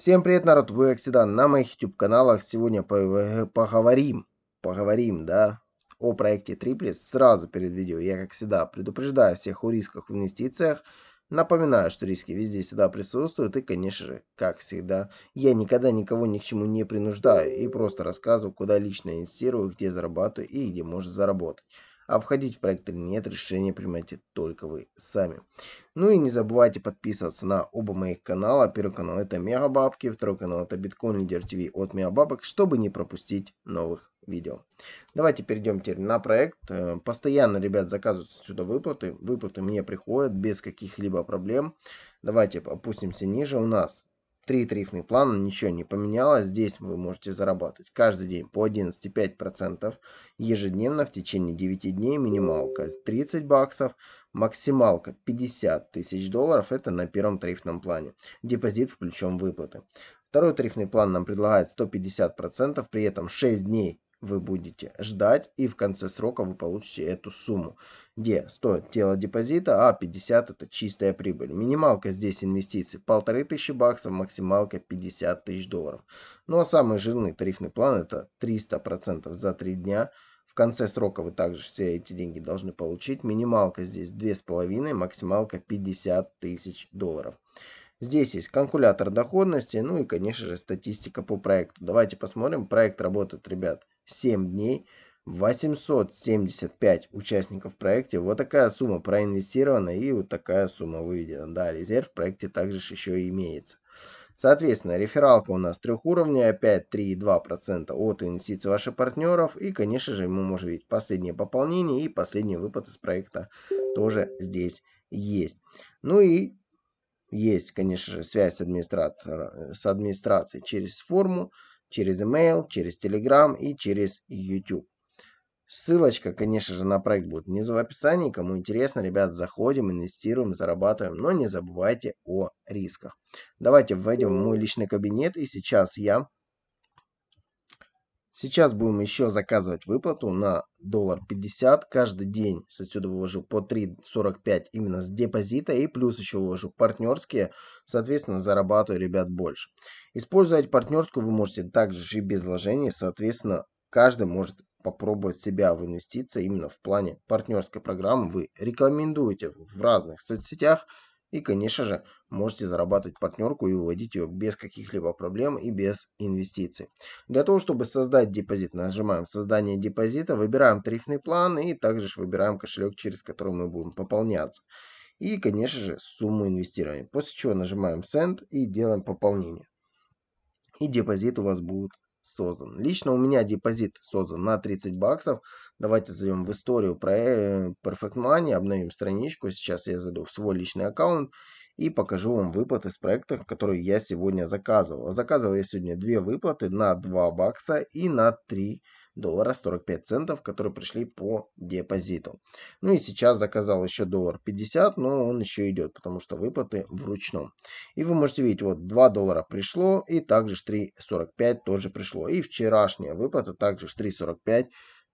Всем привет, народ, вы Оксидан. На моих YouTube каналах сегодня э, поговорим, поговорим, да, о проекте Триплис сразу перед видео. Я, как всегда, предупреждаю всех о рисках в инвестициях. Напоминаю, что риски везде всегда присутствуют и, конечно же, как всегда, я никогда никого ни к чему не принуждаю и просто рассказываю, куда лично инвестирую, где зарабатываю и где можно заработать а входить в проект или нет, решение принимаете только вы сами. Ну и не забывайте подписываться на оба моих канала. Первый канал это Мега второй канал это Биткоин Лидер ТВ от Мега чтобы не пропустить новых видео. Давайте перейдем теперь на проект. Э, постоянно, ребят, заказываются сюда выплаты. Выплаты мне приходят без каких-либо проблем. Давайте опустимся ниже. У нас Три тарифных плана, ничего не поменялось. Здесь вы можете зарабатывать каждый день по 11,5%, ежедневно в течение 9 дней минималка 30 баксов, максималка 50 тысяч долларов, это на первом тарифном плане. Депозит включен в выплаты. Второй тарифный план нам предлагает 150%, при этом 6 дней вы будете ждать, и в конце срока вы получите эту сумму, где стоит тело депозита, а 50 это чистая прибыль. Минималка здесь инвестиций 1500 баксов, максималка 50 тысяч долларов. Ну а самый жирный тарифный план это 300% за 3 дня. В конце срока вы также все эти деньги должны получить. Минималка здесь 2,5, максималка 50 тысяч долларов. Здесь есть калькулятор доходности, ну и, конечно же, статистика по проекту. Давайте посмотрим. Проект работает, ребят, 7 дней, 875 участников в проекте. Вот такая сумма проинвестирована и вот такая сумма выведена. Да, резерв в проекте также еще имеется. Соответственно, рефералка у нас трех уровней, опять 3,2% от инвестиций ваших партнеров. И, конечно же, мы можем видеть последнее пополнение и последний выпад из проекта тоже здесь есть. Ну и есть, конечно же, связь с, администратор, с администрацией через форму через email, через Telegram и через YouTube. Ссылочка, конечно же, на проект будет внизу в описании. Кому интересно, ребят, заходим, инвестируем, зарабатываем, но не забывайте о рисках. Давайте войдем в мой личный кабинет, и сейчас я Сейчас будем еще заказывать выплату на доллар 50 каждый день. Отсюда вывожу по 3.45 именно с депозита и плюс еще вывожу партнерские. Соответственно, зарабатываю, ребят, больше. Использовать партнерскую вы можете также и без вложений. Соответственно, каждый может попробовать себя в инвестиции именно в плане партнерской программы. Вы рекомендуете в разных соцсетях, и, конечно же, можете зарабатывать партнерку и выводить ее без каких-либо проблем и без инвестиций. Для того, чтобы создать депозит, нажимаем «Создание депозита», выбираем тарифный план и также выбираем кошелек, через который мы будем пополняться. И, конечно же, сумму инвестирования. После чего нажимаем «Send» и делаем пополнение. И депозит у вас будет создан. Лично у меня депозит создан на 30 баксов. Давайте зайдем в историю про э, Perfect Money, обновим страничку. Сейчас я зайду в свой личный аккаунт и покажу вам выплаты с проектов, которые я сегодня заказывал. Заказывал я сегодня две выплаты на 2 бакса и на 3 доллара 45 центов, которые пришли по депозиту. Ну и сейчас заказал еще доллар 50, но он еще идет, потому что выплаты вручную. И вы можете видеть, вот 2 доллара пришло, и также 3.45 тоже пришло. И вчерашняя выплата также 3.45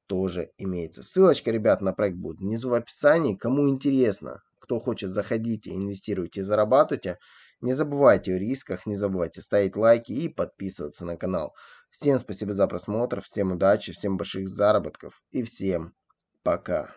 тоже имеется. Ссылочка, ребят, на проект будет внизу в описании. Кому интересно, кто хочет, заходите, инвестируйте, зарабатывайте. Не забывайте о рисках, не забывайте ставить лайки и подписываться на канал. Всем спасибо за просмотр, всем удачи, всем больших заработков и всем пока.